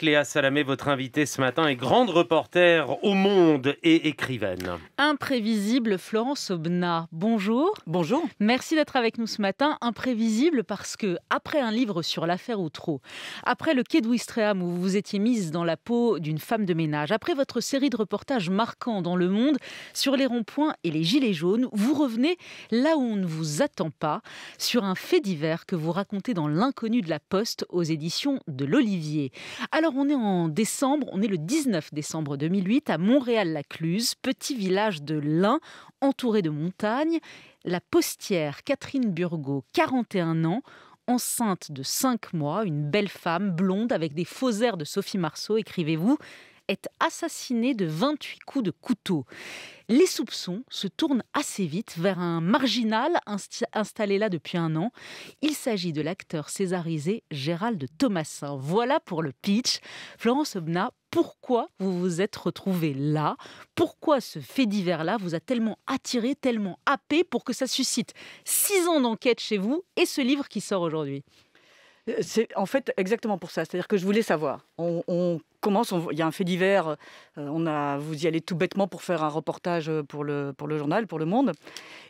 Cléa Salamé, votre invitée ce matin, est grande reporter au monde et écrivaine. Imprévisible, Florence Obna. Bonjour. Bonjour. Merci d'être avec nous ce matin. Imprévisible parce que, après un livre sur l'affaire Outreau, après le quai de où vous vous étiez mise dans la peau d'une femme de ménage, après votre série de reportages marquants dans le monde sur les ronds-points et les gilets jaunes, vous revenez là où on ne vous attend pas, sur un fait divers que vous racontez dans L'inconnu de la Poste aux éditions de l'Olivier. Alors, on est en décembre, on est le 19 décembre 2008 à Montréal-la-Cluse, petit village de l'Ain entouré de montagnes. La postière Catherine Burgot, 41 ans, enceinte de 5 mois, une belle femme blonde avec des faux airs de Sophie Marceau, écrivez-vous est assassiné de 28 coups de couteau. Les soupçons se tournent assez vite vers un marginal installé là depuis un an. Il s'agit de l'acteur césarisé Gérald Thomasin. Voilà pour le pitch. Florence Obna, pourquoi vous vous êtes retrouvé là Pourquoi ce fait divers-là vous a tellement attiré, tellement happé pour que ça suscite six ans d'enquête chez vous et ce livre qui sort aujourd'hui euh, c'est en fait exactement pour ça. C'est-à-dire que je voulais savoir. on, commence. il y a un fait divers. Euh, on a, vous y allez tout bêtement pour faire un reportage euh, pour le, pour le journal, pour Le Monde.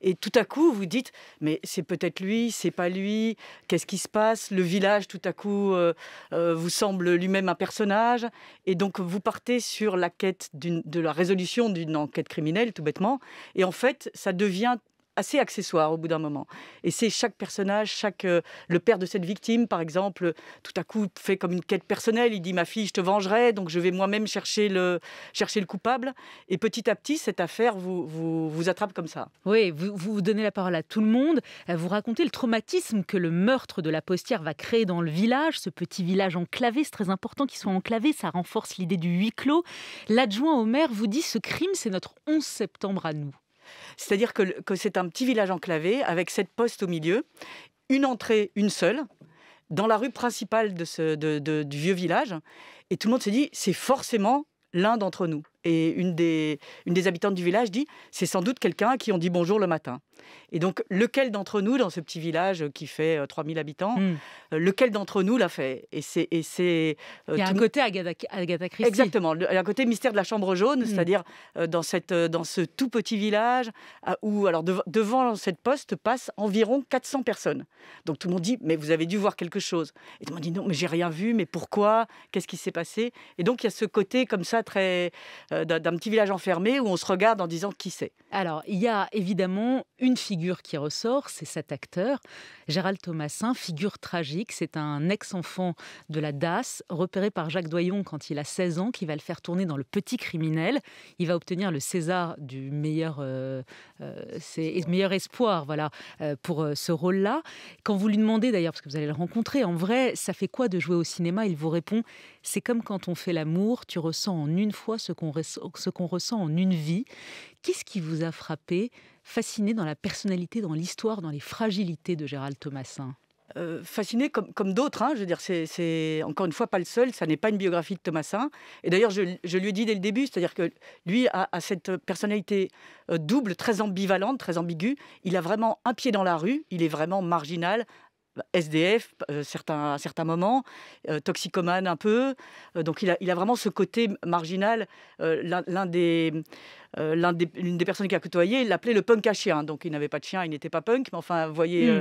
Et tout à coup, vous dites Mais c'est peut-être lui, c'est pas lui, qu'est-ce qui se passe Le village, tout à coup, euh, vous semble lui-même un personnage. Et donc, vous partez sur la quête de la résolution d'une enquête criminelle, tout bêtement. Et en fait, ça devient assez accessoire au bout d'un moment. Et c'est chaque personnage, chaque euh, le père de cette victime, par exemple, tout à coup fait comme une quête personnelle. Il dit ma fille, je te vengerai, donc je vais moi-même chercher le chercher le coupable. Et petit à petit, cette affaire vous vous, attrape comme ça. Oui, vous, vous donnez la parole à tout le monde. Euh, vous racontez le traumatisme que le meurtre de la postière va créer dans le village, ce petit village enclavé. C'est très important qu'il soit enclavé. Ça renforce l'idée du huis clos. L'adjoint au maire vous dit ce crime, c'est notre 11 septembre à nous. C'est-à-dire que, c'est un petit village enclavé avec sept postes au milieu, une entrée, une seule, dans la rue principale de du vieux village. Et tout le monde se dit, c'est forcément l'un d'entre nous. Et une des, une des habitantes du village dit, c'est sans doute quelqu'un qui on dit bonjour le matin. Et donc, lequel d'entre nous, dans ce petit village qui fait 3000 euh, habitants, hmm. euh, lequel d'entre nous l'a fait Et c'est. Euh, il y a un côté Agatha, Christie. Exactement. Il y a un côté mystère de la Chambre jaune, hmm. c'est-à-dire dans, cette, dans ce tout petit village où, alors, devant cette poste passent environ 400 personnes. Donc, tout le monde dit Mais vous avez dû voir quelque chose. Et tout le monde dit Non, mais j'ai rien vu, mais pourquoi Qu'est-ce qui s'est passé Et donc, il y a ce côté comme ça, très. d'un petit village enfermé où on se regarde en disant Qui c'est Alors, il y a évidemment une une figure qui ressort, c'est cet acteur, Gérald Thomasin, figure tragique. C'est un ex-enfant de la DAS, repéré par Jacques Doyon quand il a 16 ans, qui va le faire tourner dans Le Petit Criminel. Il va obtenir le César du meilleur, euh, euh, meilleur espoir voilà, euh, pour ce rôle-là. Quand vous lui demandez d'ailleurs, parce que vous allez le rencontrer, en vrai, ça fait quoi de jouer au cinéma Il vous répond, c'est comme quand on fait l'amour, tu ressens en une fois ce qu'on, ce qu'on ressent en une vie. Qu'est-ce qui vous a frappé fasciné dans la personnalité, dans l'histoire, dans les fragilités de Gérald Thomassin euh, fasciné comme, comme d'autres. Hein. Je veux dire, c'est encore une fois pas le seul. Ça n'est pas une biographie de Thomassin. Et d'ailleurs, je, lui ai dit dès le début, c'est-à-dire que lui a, a, cette personnalité euh, double, très ambivalente, très ambiguë. Il a vraiment un pied dans la rue. Il est vraiment marginal, SDF euh, certains, à certains moments, euh, toxicomane un peu. Euh, donc il a, vraiment ce côté marginal. l'une des, personnes qui a côtoyé l'appelait le punk à chien. Donc il n'avait pas de chien, il n'était pas punk, mais enfin, vous voyez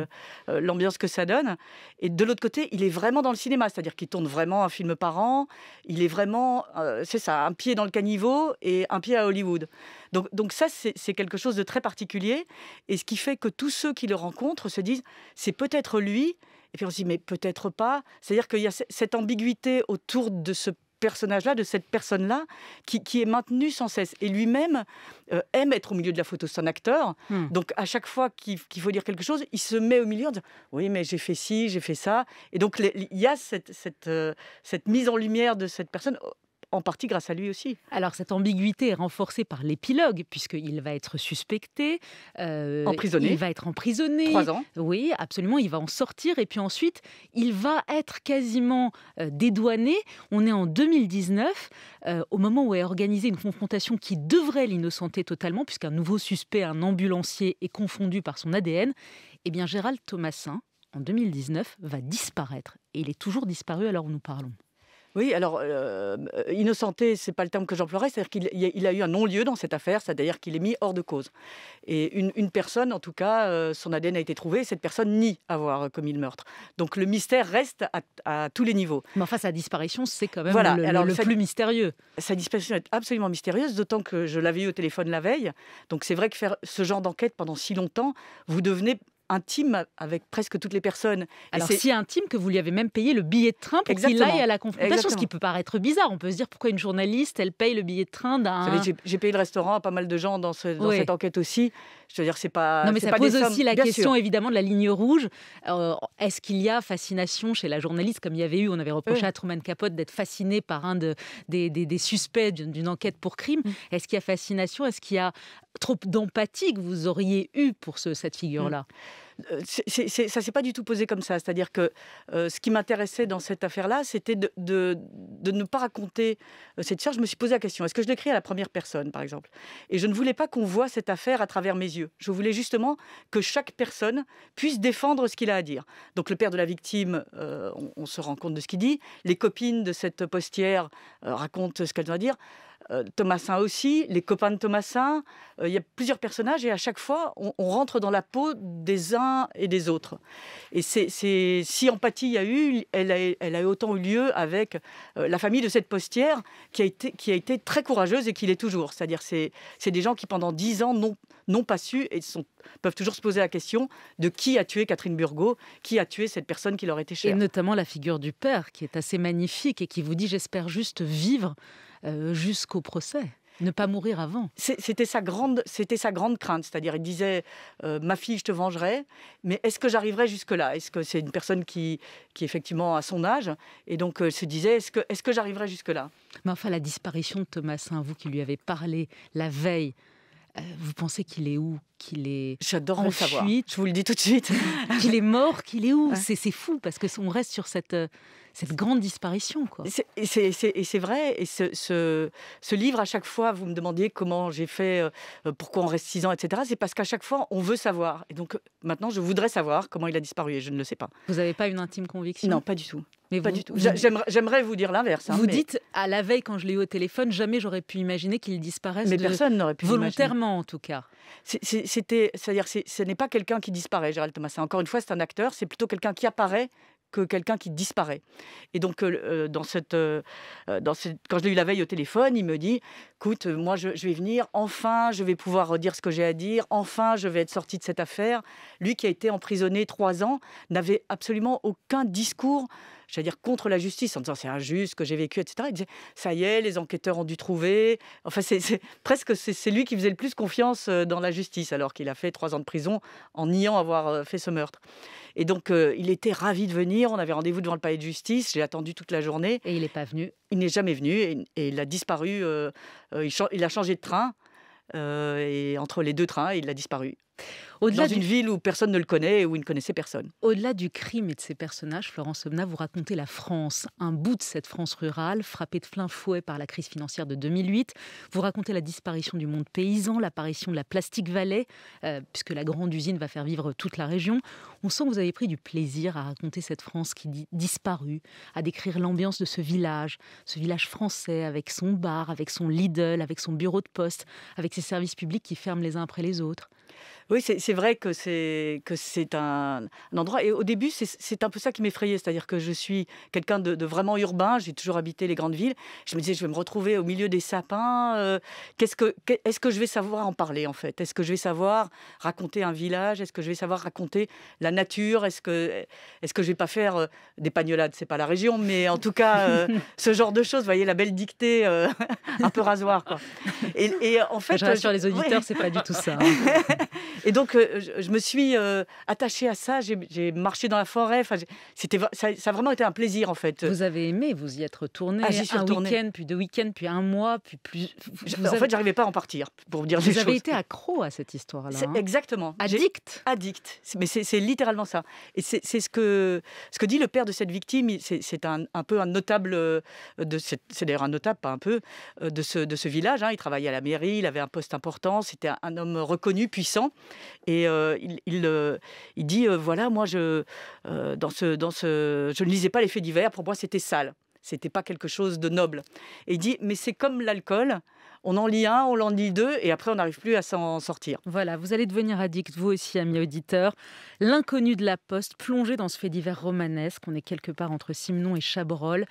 hmm. l'ambiance que ça donne. Et de l'autre côté, il est vraiment dans le cinéma, c'est-à-dire qu'il tourne vraiment un film par an. Il est vraiment, c'est ça, un pied dans le caniveau et un pied à Hollywood. Donc, ça, c'est quelque chose de très particulier. Et ce qui fait que tous ceux qui le rencontrent se disent, c'est peut-être lui. Et puis on se dit, mais peut-être pas. C'est-à-dire qu'il y a cette ambiguïté autour de ce personnage-là, de cette personne-là, qui, est maintenue sans cesse. Et lui-même euh, aime être au milieu de la photo, c'est un acteur. Hmm. Donc à chaque fois qu'il faut dire quelque chose, il se met au milieu en disant Oui, mais j'ai fait ci, j'ai fait ça. Et donc il y a cette, euh, cette mise en lumière de cette personne en partie grâce à lui aussi. Alors cette ambiguïté est renforcée par l'épilogue, puisqu'il va être suspecté, euh, emprisonné. Il va être emprisonné. Trois ans. Oui, absolument, il va en sortir, et puis ensuite, il va être quasiment euh, dédouané. On est en 2019, euh, au moment où est organisée une confrontation qui devrait l'innocenter totalement, puisqu'un nouveau suspect, un ambulancier, est confondu par son ADN. Eh bien, Gérald Thomassin, en 2019, va disparaître. Et il est toujours disparu alors où nous parlons. Oui, alors, innocenté, euh, euh, innocenté, c'est pas le terme que j'emploierais, c'est-à-dire qu'il il a eu un non-lieu dans cette affaire, c'est-à-dire qu'il est mis hors de cause. Et une, personne, en tout cas, euh, son ADN a été trouvé, cette personne nie avoir commis le meurtre. Donc le mystère reste à, tous les niveaux. Mais enfin, sa disparition, c'est quand même voilà. alors, le, plus mystérieux. Sa disparition est absolument mystérieuse, d'autant que je l'avais eu au téléphone la veille. Donc c'est vrai que faire ce genre d'enquête pendant si longtemps, vous devenez intime avec presque toutes les personnes. Alors si intime que vous lui avez même payé le billet de train pour qu'il aille à la confrontation, ce qui peut paraître bizarre. On peut se dire pourquoi une journaliste, elle paye le billet de train d'un... J'ai payé le restaurant à pas mal de gens dans, cette enquête aussi. Je veux dire, c'est pas... Non mais ça pose aussi la question évidemment de la ligne rouge. Euh, est-ce qu'il y a fascination chez la journaliste comme il y avait eu, on avait reproché à Truman Capote d'être fasciné par un de, des, suspects d'une enquête pour crime. Mm. Est-ce qu'il y a fascination Est-ce qu'il y a trop d'empathie que vous auriez eu pour ce, cette mm. figure-là euh, c'est ne s'est pas du tout posé comme ça. C'est-à-dire que euh, ce qui m'intéressait dans cette affaire-là, c'était de, ne pas raconter euh, cette charge. Je me suis posé la question est-ce que je l'écris à la première personne, par exemple Et je ne voulais pas qu'on voit cette affaire à travers mes yeux. Je voulais justement que chaque personne puisse défendre ce qu'il a à dire. Donc le père de la victime, on, se rend compte de ce qu'il dit. Les copines de cette postière racontent ce qu'elles ont à dire. Euh, Thomasin aussi, les copains de Thomasin. Euh, il y a plusieurs personnages et à chaque fois, on, rentre dans la peau des uns et des autres. Et c'est si empathie y a eu, elle a, elle autant eu lieu avec euh, la famille de cette postière qui a été, très courageuse et qui l'est toujours. C'est-à-dire, c'est des gens qui, pendant dix ans, n'ont pas su et peuvent toujours se poser la question de qui a tué Catherine Burgot, qui a tué cette personne qui leur était chère. Et notamment la figure du père qui est assez magnifique et qui vous dit J'espère juste vivre euh, jusqu'au procès. Ne pas mourir avant. C'était sa grande, c'était sa grande crainte. C'est-à-dire, il disait euh, ma fille, je te vengerai, mais est-ce que j'arriverai jusque-là Est-ce que c'est une personne qui, qui effectivement à son âge et donc euh, se disait est-ce que, est-ce que j'arriverai jusque-là Mais enfin, la disparition de Thomasin, vous qui lui avez parlé la veille euh, vous pensez qu'il est où Qu'il est J'adore en savoir. Je vous le dis tout de suite. qu'il est mort Qu'il est où C'est fou parce que on reste sur cette euh, grande disparition. Et c'est vrai. Et ce, ce, livre, à chaque fois, vous me demandiez comment j'ai fait, euh, pourquoi on reste six ans, etc. C'est parce qu'à chaque fois, on veut savoir. Et donc maintenant, je voudrais savoir comment il a disparu et je ne le sais pas. Vous n'avez pas une intime conviction Non, pas du tout. Mais pas du tout. J'aimerais, vous dire l'inverse. Hein, vous dites à la veille quand je l'ai eu au téléphone, jamais j'aurais pu imaginer qu'il disparaisse. Mais personne n'aurait pu volontairement en tout cas. C'est, c'était, c'est-à-dire, ce n'est pas quelqu'un qui disparaît, Gérald Thomas. Encore une fois, c'est un acteur. C'est plutôt quelqu'un qui apparaît que quelqu'un qui disparaît. Et donc, euh, euh, dans cette, euh, dans cette, quand je l'ai eu la veille au téléphone, il me dit Écoute, moi, je, je, vais venir, enfin, je vais pouvoir dire ce que j'ai à dire, enfin, je vais être sorti de cette affaire. Lui qui a été emprisonné trois ans n'avait absolument aucun discours à dire, contre la justice en disant c'est injuste que j'ai vécu, etc. Il disait ça y est, les enquêteurs ont dû trouver. Enfin, c'est presque c'est lui qui faisait le plus confiance euh, dans la justice alors qu'il a fait trois ans de prison en niant avoir euh, fait ce meurtre. Et donc, euh, il était ravi de venir. On avait rendez-vous devant le palais de justice. J'ai attendu toute la journée. Et il n'est pas venu. Il n'est jamais venu et, il a disparu. il, a changé de train. et entre les deux trains, il a disparu. Au-delà d'une ville où personne ne le connaît et où il ne connaissait personne. Au-delà du crime et de ses personnages, Florence Somna, vous racontez la France, un bout de cette France rurale, frappée de plein fouet par la crise financière de 2008. Vous racontez la disparition du monde paysan, l'apparition de la Plastique-Vallée, euh, puisque la grande usine va faire vivre toute la région. On sent que vous avez pris du plaisir à raconter cette France qui dit disparue, à décrire l'ambiance de ce village, ce village français avec son bar, avec son Lidl, avec son bureau de poste, avec ses services publics qui ferment les uns après les autres. Oui, c'est vrai que c'est que c'est un, endroit. Et au début, c'est un peu ça qui m'effrayait, c'est-à-dire que je suis quelqu'un de, vraiment urbain. J'ai toujours habité les grandes villes. Je me disais, je vais me retrouver au milieu des sapins. Euh, qu'est-ce que est-ce que je vais savoir en parler en fait Est-ce que je vais savoir raconter un village Est-ce que je vais savoir raconter la nature Est-ce que est-ce que je vais pas faire euh, des pagnolades C'est pas la région, mais en tout cas, euh, ce genre de choses. Vous voyez la belle dictée, un peu rasoir. Et, en fait, je rassure les auditeurs, ce c'est pas du tout ça. Hein. Et donc, euh, je, me suis attaché euh, attachée à ça. J'ai marché dans la forêt. Enfin, c'était ça, a vraiment été un plaisir en fait. Vous avez aimé, vous y être retourné ah, un week-end, puis deux week-ends, puis un mois, puis plus. en fait, j'arrivais pas à en partir pour vous dire vous choses. Vous avez été accro à cette histoire-là. Hein. exactement. Addict. Addict. Mais c'est littéralement ça. Et c'est ce que ce que dit le père de cette victime. C'est un, peu un notable euh, de c'est d'ailleurs un notable, pas un peu, de ce de ce village. Hein. Il travaillait à la mairie, il avait un poste important. C'était un homme reconnu, puissant. Et euh, euh, il, dit euh, voilà, moi, je, dans ce, dans ce, je ne lisais pas les faits divers, pour moi, c'était sale. C'était pas quelque chose de noble. Et il dit mais c'est comme l'alcool. On en lit un, on en lit deux, et après on n'arrive plus à s'en sortir. Voilà, vous allez devenir addict, vous aussi, amis auditeur L'inconnu de la poste, plongé dans ce fait divers romanesque. On est quelque part entre Simenon et Chabrol.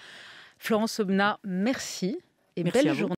Florence Obna, merci et belle journée.